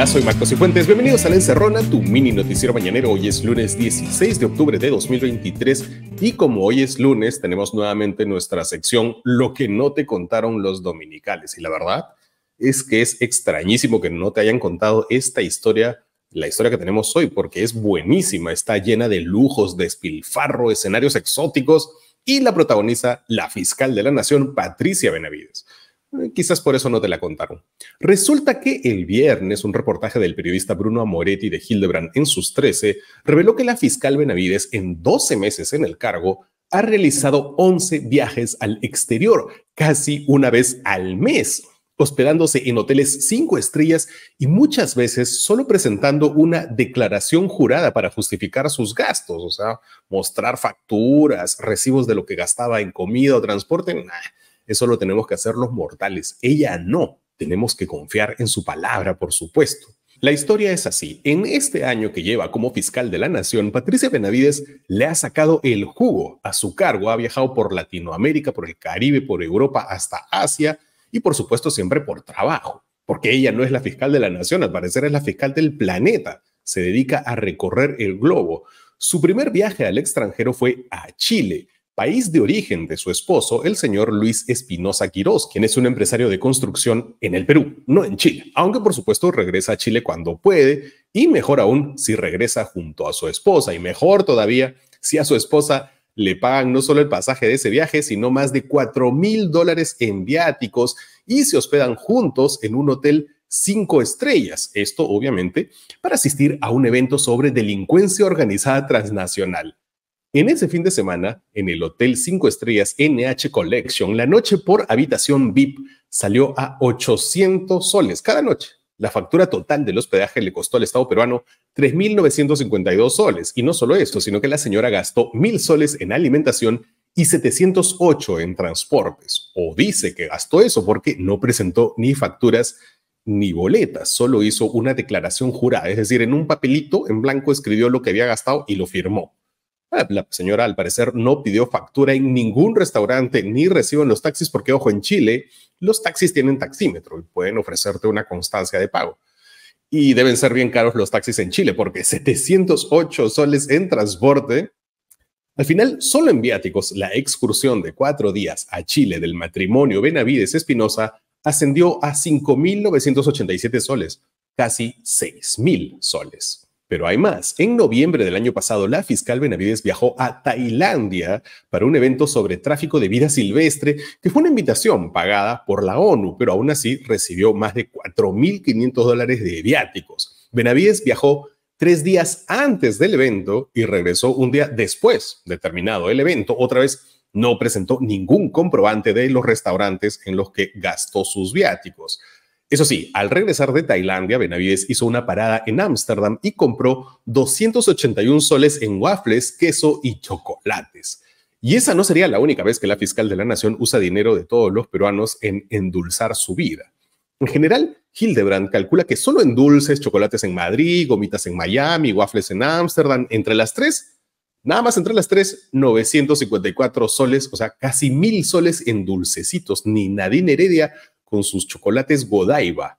Hola, soy Marcos Cifuentes. Bienvenidos a La Encerrona, tu mini noticiero mañanero. Hoy es lunes 16 de octubre de 2023 y como hoy es lunes, tenemos nuevamente nuestra sección Lo que no te contaron los dominicales. Y la verdad es que es extrañísimo que no te hayan contado esta historia, la historia que tenemos hoy, porque es buenísima, está llena de lujos, despilfarro, escenarios exóticos y la protagoniza la fiscal de la nación, Patricia Benavides. Eh, quizás por eso no te la contaron. Resulta que el viernes un reportaje del periodista Bruno Amoretti de Hildebrand en sus 13 reveló que la fiscal Benavides en 12 meses en el cargo ha realizado 11 viajes al exterior, casi una vez al mes, hospedándose en hoteles cinco estrellas y muchas veces solo presentando una declaración jurada para justificar sus gastos, o sea, mostrar facturas, recibos de lo que gastaba en comida o transporte. Eso lo tenemos que hacer los mortales. Ella no. Tenemos que confiar en su palabra, por supuesto. La historia es así. En este año que lleva como fiscal de la nación, Patricia Benavides le ha sacado el jugo a su cargo. Ha viajado por Latinoamérica, por el Caribe, por Europa, hasta Asia y por supuesto siempre por trabajo, porque ella no es la fiscal de la nación, al parecer es la fiscal del planeta. Se dedica a recorrer el globo. Su primer viaje al extranjero fue a Chile, país de origen de su esposo, el señor Luis Espinosa Quirós, quien es un empresario de construcción en el Perú, no en Chile, aunque por supuesto regresa a Chile cuando puede y mejor aún si regresa junto a su esposa y mejor todavía si a su esposa le pagan no solo el pasaje de ese viaje, sino más de 4 mil dólares en viáticos y se hospedan juntos en un hotel cinco estrellas. Esto, obviamente, para asistir a un evento sobre delincuencia organizada transnacional. En ese fin de semana, en el Hotel 5 Estrellas NH Collection, la noche por habitación VIP salió a 800 soles cada noche. La factura total del hospedaje le costó al Estado peruano 3.952 soles. Y no solo esto, sino que la señora gastó 1.000 soles en alimentación y 708 en transportes. O dice que gastó eso porque no presentó ni facturas ni boletas, solo hizo una declaración jurada, es decir, en un papelito en blanco escribió lo que había gastado y lo firmó. Ah, la señora al parecer no pidió factura en ningún restaurante ni reciben los taxis porque, ojo, en Chile los taxis tienen taxímetro y pueden ofrecerte una constancia de pago. Y deben ser bien caros los taxis en Chile porque 708 soles en transporte. Al final, solo en viáticos, la excursión de cuatro días a Chile del matrimonio Benavides Espinosa ascendió a 5.987 soles, casi 6.000 soles. Pero hay más. En noviembre del año pasado, la fiscal Benavides viajó a Tailandia para un evento sobre tráfico de vida silvestre, que fue una invitación pagada por la ONU, pero aún así recibió más de 4.500 dólares de viáticos. Benavides viajó tres días antes del evento y regresó un día después de terminado el evento. Otra vez no presentó ningún comprobante de los restaurantes en los que gastó sus viáticos. Eso sí, al regresar de Tailandia, Benavides hizo una parada en Ámsterdam y compró 281 soles en waffles, queso y chocolates. Y esa no sería la única vez que la fiscal de la nación usa dinero de todos los peruanos en endulzar su vida. En general, Hildebrand calcula que solo en dulces, chocolates en Madrid, gomitas en Miami, waffles en Ámsterdam, entre las tres, nada más entre las tres, 954 soles, o sea, casi mil soles en dulcecitos. Ni Nadine Heredia con sus chocolates Godiva.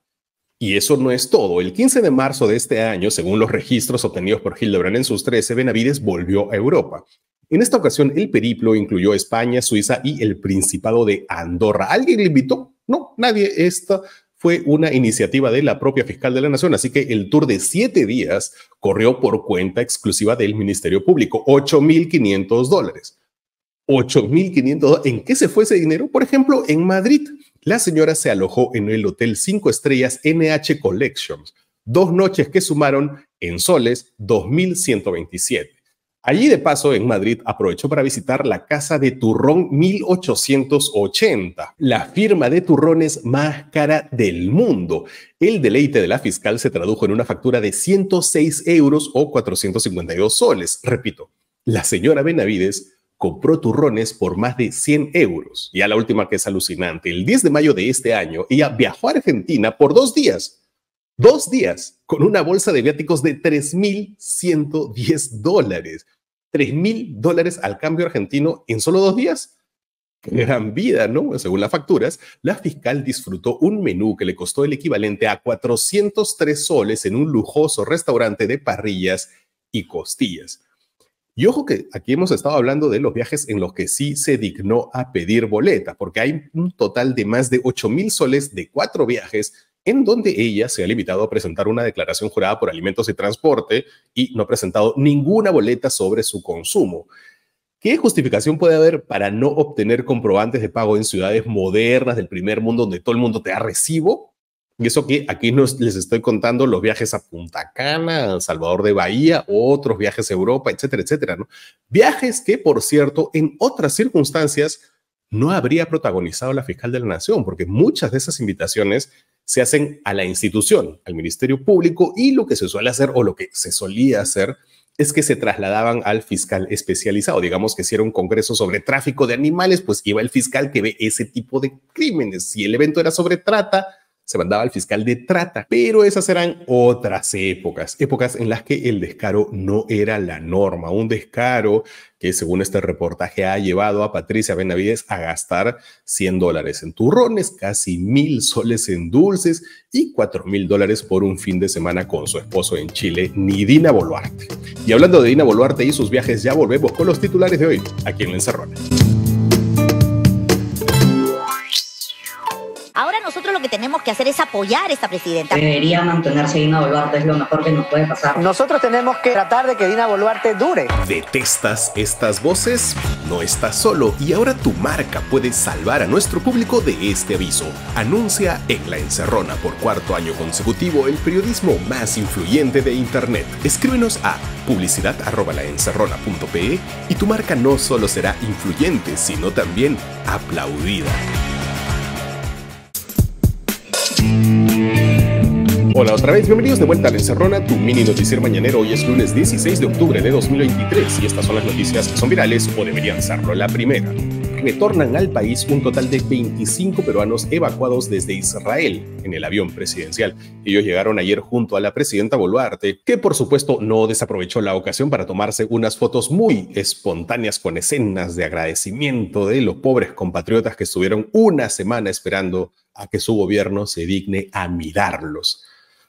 Y eso no es todo. El 15 de marzo de este año, según los registros obtenidos por Hildebrand en sus 13, Benavides volvió a Europa. En esta ocasión, el periplo incluyó España, Suiza y el Principado de Andorra. ¿Alguien le invitó? No, nadie. Esta fue una iniciativa de la propia fiscal de la Nación, así que el tour de siete días corrió por cuenta exclusiva del Ministerio Público, 8.500 dólares. 8.500 ¿En qué se fue ese dinero? Por ejemplo, en Madrid la señora se alojó en el Hotel 5 Estrellas NH Collections, dos noches que sumaron en soles 2.127. Allí de paso en Madrid aprovechó para visitar la casa de turrón 1880, la firma de turrones más cara del mundo. El deleite de la fiscal se tradujo en una factura de 106 euros o 452 soles. Repito, la señora Benavides compró turrones por más de 100 euros. Y a la última que es alucinante, el 10 de mayo de este año, ella viajó a Argentina por dos días, dos días, con una bolsa de viáticos de 3.110 dólares. 3.000 dólares al cambio argentino en solo dos días. Gran vida, ¿no? Según las facturas, la fiscal disfrutó un menú que le costó el equivalente a 403 soles en un lujoso restaurante de parrillas y costillas. Y ojo que aquí hemos estado hablando de los viajes en los que sí se dignó a pedir boleta, porque hay un total de más de 8 mil soles de cuatro viajes en donde ella se ha limitado a presentar una declaración jurada por alimentos y transporte y no ha presentado ninguna boleta sobre su consumo. ¿Qué justificación puede haber para no obtener comprobantes de pago en ciudades modernas del primer mundo donde todo el mundo te da recibo? Y eso que aquí nos, les estoy contando los viajes a Punta Cana, Salvador de Bahía, otros viajes a Europa, etcétera, etcétera, ¿no? Viajes que, por cierto, en otras circunstancias no habría protagonizado la fiscal de la Nación, porque muchas de esas invitaciones se hacen a la institución, al Ministerio Público, y lo que se suele hacer o lo que se solía hacer es que se trasladaban al fiscal especializado. Digamos que si era un congreso sobre tráfico de animales, pues iba el fiscal que ve ese tipo de crímenes. Si el evento era sobre trata, se mandaba al fiscal de trata, pero esas eran otras épocas, épocas en las que el descaro no era la norma, un descaro que según este reportaje ha llevado a Patricia Benavides a gastar 100 dólares en turrones, casi mil soles en dulces y 4.000 mil dólares por un fin de semana con su esposo en Chile, Nidina Boluarte. Y hablando de Dina Boluarte y sus viajes, ya volvemos con los titulares de hoy, aquí en La Encerrona. lo que tenemos que hacer es apoyar a esta presidenta. Debería mantenerse Dina Boluarte, es lo mejor que nos puede pasar. Nosotros tenemos que tratar de que Dina Boluarte dure. ¿Detestas estas voces? No estás solo y ahora tu marca puede salvar a nuestro público de este aviso. Anuncia en La Encerrona por cuarto año consecutivo el periodismo más influyente de Internet. Escríbenos a publicidad.laencerrona.pe y tu marca no solo será influyente, sino también aplaudida. Hola otra vez, bienvenidos de vuelta a La Encerrona, tu mini noticiero mañanero. Hoy es lunes 16 de octubre de 2023 y estas son las noticias que son virales o deberían serlo. La primera, retornan al país un total de 25 peruanos evacuados desde Israel en el avión presidencial. Ellos llegaron ayer junto a la presidenta Boluarte, que por supuesto no desaprovechó la ocasión para tomarse unas fotos muy espontáneas con escenas de agradecimiento de los pobres compatriotas que estuvieron una semana esperando a que su gobierno se digne a mirarlos.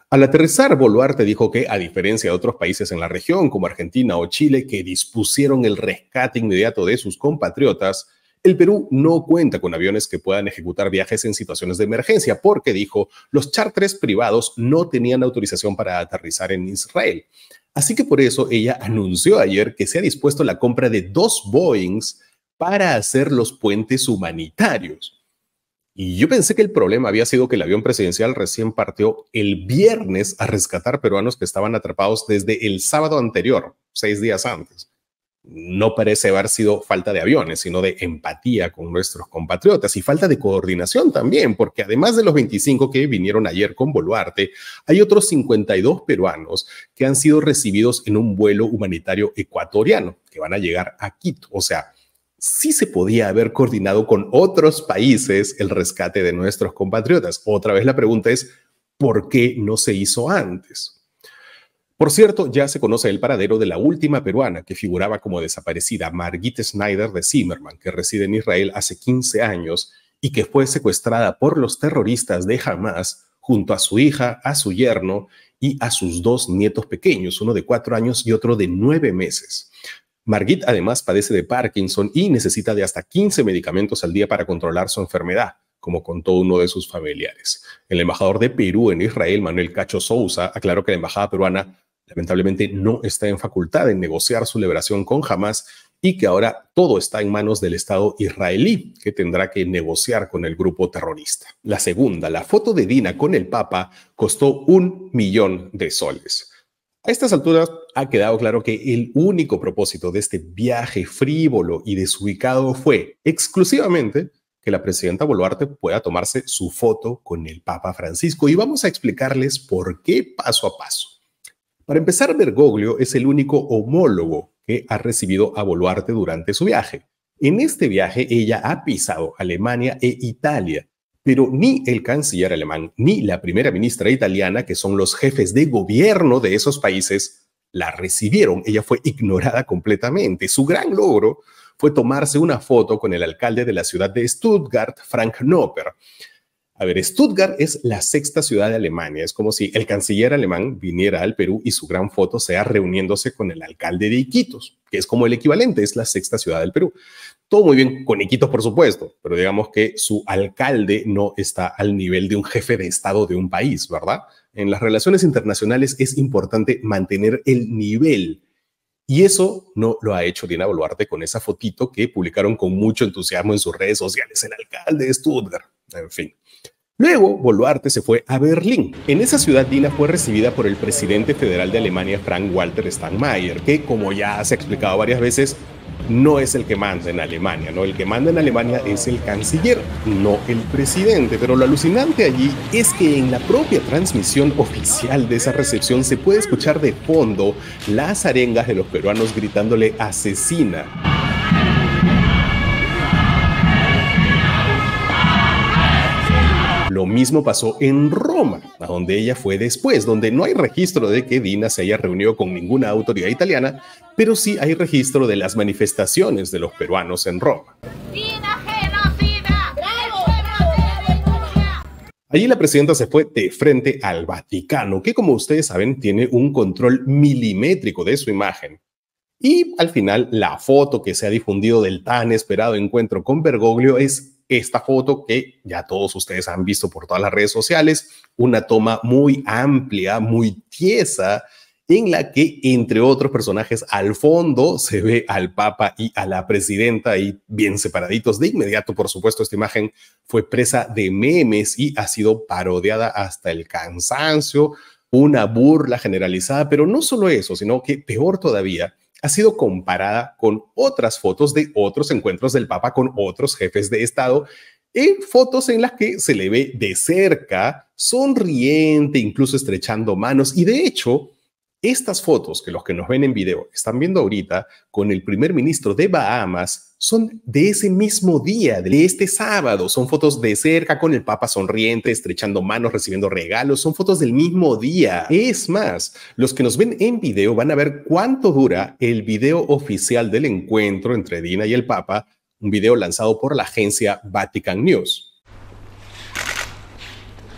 Al aterrizar, Boluarte dijo que, a diferencia de otros países en la región, como Argentina o Chile, que dispusieron el rescate inmediato de sus compatriotas, el Perú no cuenta con aviones que puedan ejecutar viajes en situaciones de emergencia, porque, dijo, los charters privados no tenían autorización para aterrizar en Israel. Así que por eso ella anunció ayer que se ha dispuesto la compra de dos Boeings para hacer los puentes humanitarios. Y yo pensé que el problema había sido que el avión presidencial recién partió el viernes a rescatar peruanos que estaban atrapados desde el sábado anterior, seis días antes. No parece haber sido falta de aviones, sino de empatía con nuestros compatriotas y falta de coordinación también, porque además de los 25 que vinieron ayer con Boluarte, hay otros 52 peruanos que han sido recibidos en un vuelo humanitario ecuatoriano que van a llegar a Quito. O sea, si se podía haber coordinado con otros países el rescate de nuestros compatriotas. Otra vez la pregunta es, ¿por qué no se hizo antes? Por cierto, ya se conoce el paradero de la última peruana que figuraba como desaparecida, Margit Schneider de Zimmerman, que reside en Israel hace 15 años y que fue secuestrada por los terroristas de Hamas junto a su hija, a su yerno y a sus dos nietos pequeños, uno de cuatro años y otro de nueve meses. Margit además padece de Parkinson y necesita de hasta 15 medicamentos al día para controlar su enfermedad, como contó uno de sus familiares. El embajador de Perú en Israel, Manuel Cacho Sousa, aclaró que la embajada peruana lamentablemente no está en facultad de negociar su liberación con Hamas y que ahora todo está en manos del Estado israelí, que tendrá que negociar con el grupo terrorista. La segunda, la foto de Dina con el Papa, costó un millón de soles. A estas alturas ha quedado claro que el único propósito de este viaje frívolo y desubicado fue exclusivamente que la presidenta Boluarte pueda tomarse su foto con el Papa Francisco y vamos a explicarles por qué paso a paso. Para empezar, Bergoglio es el único homólogo que ha recibido a Boluarte durante su viaje. En este viaje ella ha pisado Alemania e Italia pero ni el canciller alemán ni la primera ministra italiana, que son los jefes de gobierno de esos países, la recibieron. Ella fue ignorada completamente. Su gran logro fue tomarse una foto con el alcalde de la ciudad de Stuttgart, Frank Knopper. A ver, Stuttgart es la sexta ciudad de Alemania. Es como si el canciller alemán viniera al Perú y su gran foto sea reuniéndose con el alcalde de Iquitos, que es como el equivalente, es la sexta ciudad del Perú. Todo muy bien con Iquitos, por supuesto, pero digamos que su alcalde no está al nivel de un jefe de Estado de un país, ¿verdad? En las relaciones internacionales es importante mantener el nivel. Y eso no lo ha hecho Dina Boluarte con esa fotito que publicaron con mucho entusiasmo en sus redes sociales, el alcalde de Stuttgart. En fin. Luego, Boluarte se fue a Berlín. En esa ciudad, Dina fue recibida por el presidente federal de Alemania, Frank-Walter Steinmeier, que, como ya se ha explicado varias veces, no es el que manda en Alemania, ¿no? El que manda en Alemania es el canciller, no el presidente. Pero lo alucinante allí es que en la propia transmisión oficial de esa recepción se puede escuchar de fondo las arengas de los peruanos gritándole asesina. mismo pasó en Roma, a donde ella fue después, donde no hay registro de que Dina se haya reunido con ninguna autoridad italiana, pero sí hay registro de las manifestaciones de los peruanos en Roma. Allí la presidenta se fue de frente al Vaticano, que como ustedes saben tiene un control milimétrico de su imagen. Y al final la foto que se ha difundido del tan esperado encuentro con Bergoglio es esta foto que ya todos ustedes han visto por todas las redes sociales, una toma muy amplia, muy tiesa, en la que, entre otros personajes, al fondo se ve al Papa y a la presidenta ahí bien separaditos. De inmediato, por supuesto, esta imagen fue presa de memes y ha sido parodiada hasta el cansancio, una burla generalizada, pero no solo eso, sino que peor todavía ha sido comparada con otras fotos de otros encuentros del Papa con otros jefes de Estado en fotos en las que se le ve de cerca, sonriente, incluso estrechando manos. Y de hecho, estas fotos que los que nos ven en video están viendo ahorita con el primer ministro de Bahamas son de ese mismo día, de este sábado. Son fotos de cerca con el Papa sonriente, estrechando manos, recibiendo regalos. Son fotos del mismo día. Es más, los que nos ven en video van a ver cuánto dura el video oficial del encuentro entre Dina y el Papa, un video lanzado por la agencia Vatican News.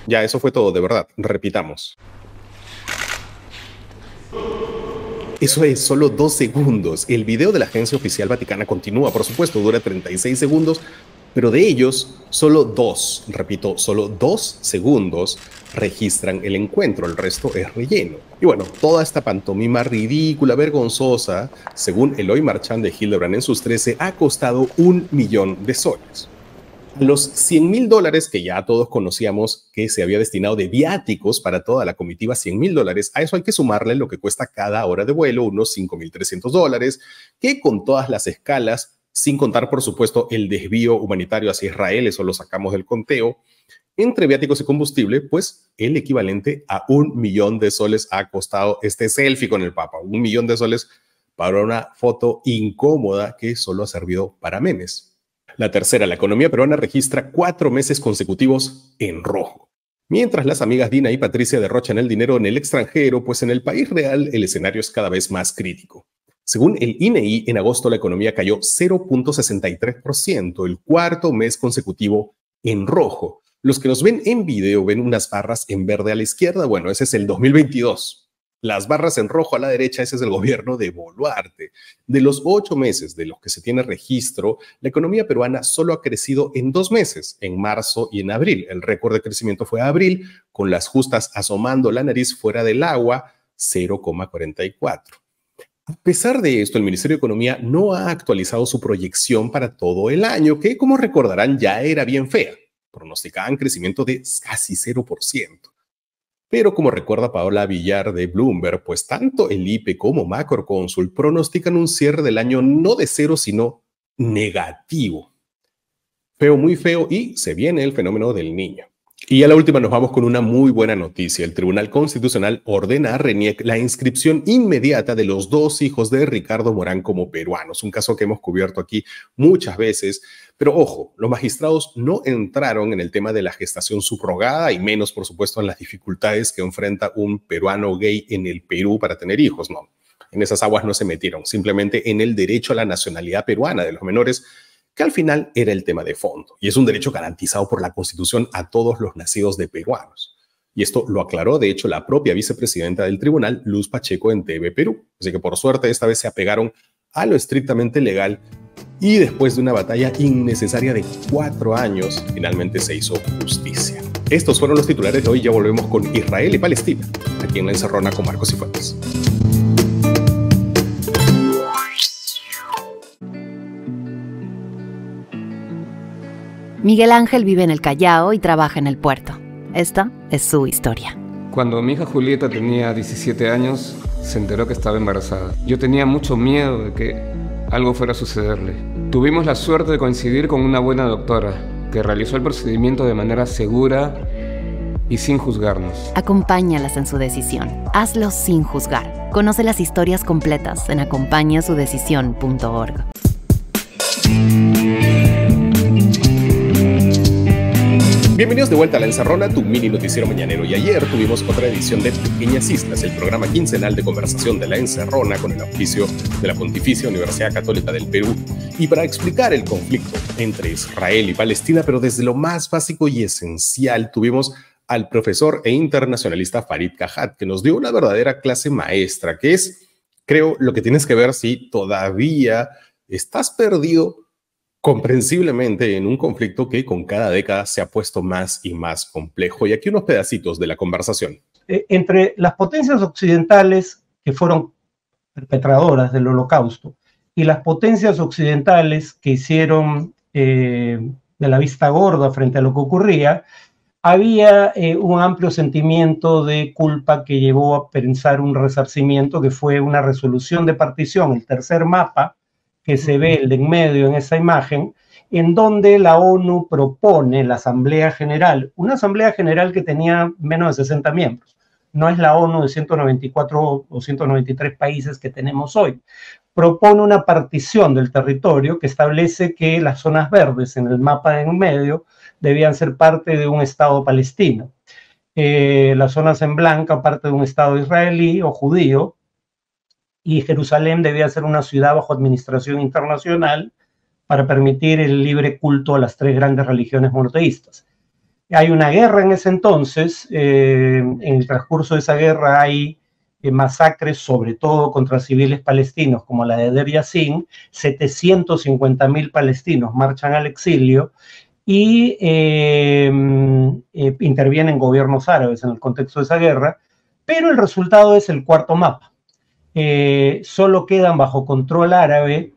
Ya, eso fue todo, de verdad. Repitamos. Eso es solo dos segundos. El video de la agencia oficial vaticana continúa, por supuesto, dura 36 segundos, pero de ellos, solo dos, repito, solo dos segundos registran el encuentro, el resto es relleno. Y bueno, toda esta pantomima ridícula, vergonzosa, según Eloy Marchand de Hildebrand en sus 13, ha costado un millón de soles los 100 mil dólares que ya todos conocíamos que se había destinado de viáticos para toda la comitiva, 100 mil dólares, a eso hay que sumarle lo que cuesta cada hora de vuelo, unos 5.300 dólares, que con todas las escalas, sin contar por supuesto el desvío humanitario hacia Israel, eso lo sacamos del conteo, entre viáticos y combustible, pues el equivalente a un millón de soles ha costado este selfie con el Papa, un millón de soles para una foto incómoda que solo ha servido para memes. La tercera, la economía peruana registra cuatro meses consecutivos en rojo. Mientras las amigas Dina y Patricia derrochan el dinero en el extranjero, pues en el país real el escenario es cada vez más crítico. Según el INEI, e en agosto la economía cayó 0.63%, el cuarto mes consecutivo en rojo. Los que nos ven en video ven unas barras en verde a la izquierda. Bueno, ese es el 2022. Las barras en rojo a la derecha, ese es el gobierno de Boluarte. De los ocho meses de los que se tiene registro, la economía peruana solo ha crecido en dos meses, en marzo y en abril. El récord de crecimiento fue abril, con las justas asomando la nariz fuera del agua, 0,44. A pesar de esto, el Ministerio de Economía no ha actualizado su proyección para todo el año, que como recordarán ya era bien fea. Pronosticaban crecimiento de casi 0%. Pero como recuerda Paola Villar de Bloomberg, pues tanto el IPE como Macroconsul pronostican un cierre del año no de cero, sino negativo. Feo, muy feo y se viene el fenómeno del niño. Y a la última nos vamos con una muy buena noticia. El Tribunal Constitucional ordena a RENIEC la inscripción inmediata de los dos hijos de Ricardo Morán como peruanos, un caso que hemos cubierto aquí muchas veces. Pero ojo, los magistrados no entraron en el tema de la gestación subrogada y menos, por supuesto, en las dificultades que enfrenta un peruano gay en el Perú para tener hijos, no. En esas aguas no se metieron, simplemente en el derecho a la nacionalidad peruana de los menores que al final era el tema de fondo, y es un derecho garantizado por la Constitución a todos los nacidos de peruanos. Y esto lo aclaró, de hecho, la propia vicepresidenta del tribunal, Luz Pacheco, en TV Perú. Así que por suerte esta vez se apegaron a lo estrictamente legal y después de una batalla innecesaria de cuatro años, finalmente se hizo justicia. Estos fueron los titulares de hoy. Ya volvemos con Israel y Palestina, aquí en La Encerrona con Marcos y Fuentes. Miguel Ángel vive en el Callao y trabaja en el puerto. Esta es su historia. Cuando mi hija Julieta tenía 17 años, se enteró que estaba embarazada. Yo tenía mucho miedo de que algo fuera a sucederle. Tuvimos la suerte de coincidir con una buena doctora que realizó el procedimiento de manera segura y sin juzgarnos. Acompáñalas en su decisión. Hazlo sin juzgar. Conoce las historias completas en acompañasudecisión.org. Bienvenidos de vuelta a La Encerrona, tu mini noticiero mañanero. Y ayer tuvimos otra edición de Pequeñas Islas, el programa quincenal de conversación de La Encerrona con el oficio de la Pontificia Universidad Católica del Perú. Y para explicar el conflicto entre Israel y Palestina, pero desde lo más básico y esencial, tuvimos al profesor e internacionalista Farid Kahat, que nos dio una verdadera clase maestra, que es, creo, lo que tienes que ver si todavía estás perdido comprensiblemente en un conflicto que con cada década se ha puesto más y más complejo. Y aquí unos pedacitos de la conversación. Eh, entre las potencias occidentales que fueron perpetradoras del holocausto y las potencias occidentales que hicieron eh, de la vista gorda frente a lo que ocurría, había eh, un amplio sentimiento de culpa que llevó a pensar un resarcimiento que fue una resolución de partición, el tercer mapa, que se ve el de en medio en esa imagen, en donde la ONU propone la Asamblea General, una Asamblea General que tenía menos de 60 miembros. No es la ONU de 194 o 193 países que tenemos hoy. Propone una partición del territorio que establece que las zonas verdes en el mapa de en medio debían ser parte de un Estado palestino. Eh, las zonas en blanca parte de un Estado israelí o judío, y Jerusalén debía ser una ciudad bajo administración internacional para permitir el libre culto a las tres grandes religiones monoteístas. Hay una guerra en ese entonces, eh, en el transcurso de esa guerra hay eh, masacres, sobre todo contra civiles palestinos, como la de Deir Yassin, 750.000 palestinos marchan al exilio y eh, intervienen gobiernos árabes en el contexto de esa guerra, pero el resultado es el cuarto mapa eh, solo quedan bajo control árabe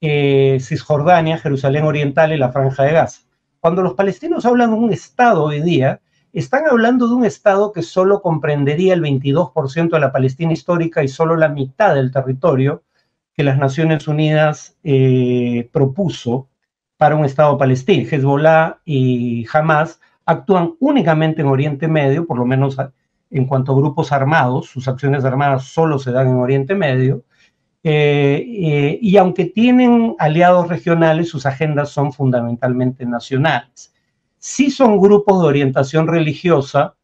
eh, Cisjordania, Jerusalén Oriental y la Franja de Gaza. Cuando los palestinos hablan de un Estado hoy día, están hablando de un Estado que solo comprendería el 22% de la Palestina histórica y solo la mitad del territorio que las Naciones Unidas eh, propuso para un Estado palestino. Hezbollah y Hamas actúan únicamente en Oriente Medio, por lo menos en cuanto a grupos armados, sus acciones armadas solo se dan en Oriente Medio, eh, eh, y aunque tienen aliados regionales, sus agendas son fundamentalmente nacionales. Sí son grupos de orientación religiosa,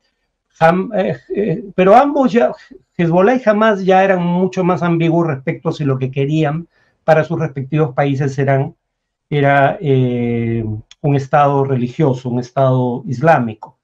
eh, pero ambos ya, Hezbollah y Hamas ya eran mucho más ambiguos respecto a si lo que querían para sus respectivos países eran, era un Estado religioso, un Estado islámico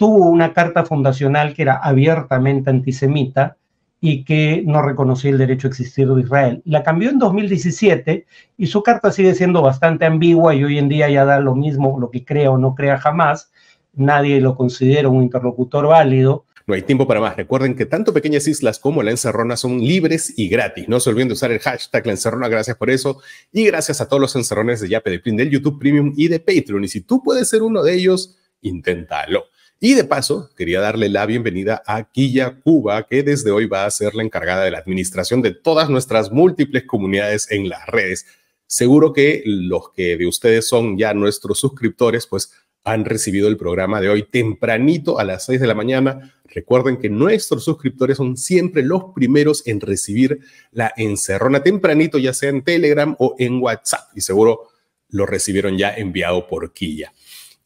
tuvo una carta fundacional que era abiertamente antisemita y que no reconocía el derecho a existir de Israel. La cambió en 2017 y su carta sigue siendo bastante ambigua y hoy en día ya da lo mismo lo que crea o no crea jamás. Nadie lo considera un interlocutor válido. No hay tiempo para más. Recuerden que tanto pequeñas islas como la encerrona son libres y gratis. No se olviden de usar el hashtag la encerrona. Gracias por eso. Y gracias a todos los encerrones de Yape de Print, del YouTube Premium y de Patreon. Y si tú puedes ser uno de ellos, inténtalo. Y de paso, quería darle la bienvenida a Quilla Cuba, que desde hoy va a ser la encargada de la administración de todas nuestras múltiples comunidades en las redes. Seguro que los que de ustedes son ya nuestros suscriptores, pues han recibido el programa de hoy tempranito a las 6 de la mañana. Recuerden que nuestros suscriptores son siempre los primeros en recibir la encerrona tempranito, ya sea en Telegram o en WhatsApp. Y seguro lo recibieron ya enviado por Quilla.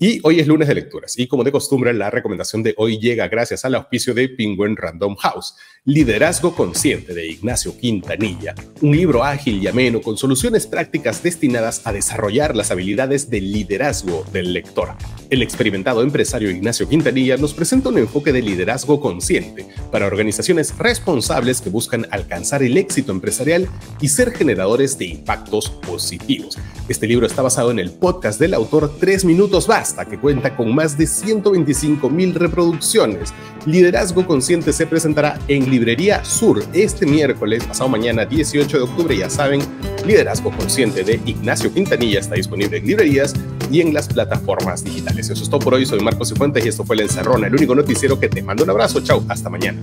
Y hoy es lunes de lecturas y como de costumbre la recomendación de hoy llega gracias al auspicio de Penguin Random House, Liderazgo Consciente de Ignacio Quintanilla, un libro ágil y ameno con soluciones prácticas destinadas a desarrollar las habilidades de liderazgo del lector. El experimentado empresario Ignacio Quintanilla nos presenta un enfoque de liderazgo consciente para organizaciones responsables que buscan alcanzar el éxito empresarial y ser generadores de impactos positivos. Este libro está basado en el podcast del autor Tres Minutos Más que cuenta con más de 125 mil reproducciones. Liderazgo Consciente se presentará en Librería Sur este miércoles, pasado mañana 18 de octubre. Ya saben, Liderazgo Consciente de Ignacio Quintanilla está disponible en librerías y en las plataformas digitales. Eso es todo por hoy. Soy Marcos Cifuentes y esto fue El Encerrona, el único noticiero que te mando un abrazo. Chau, hasta mañana.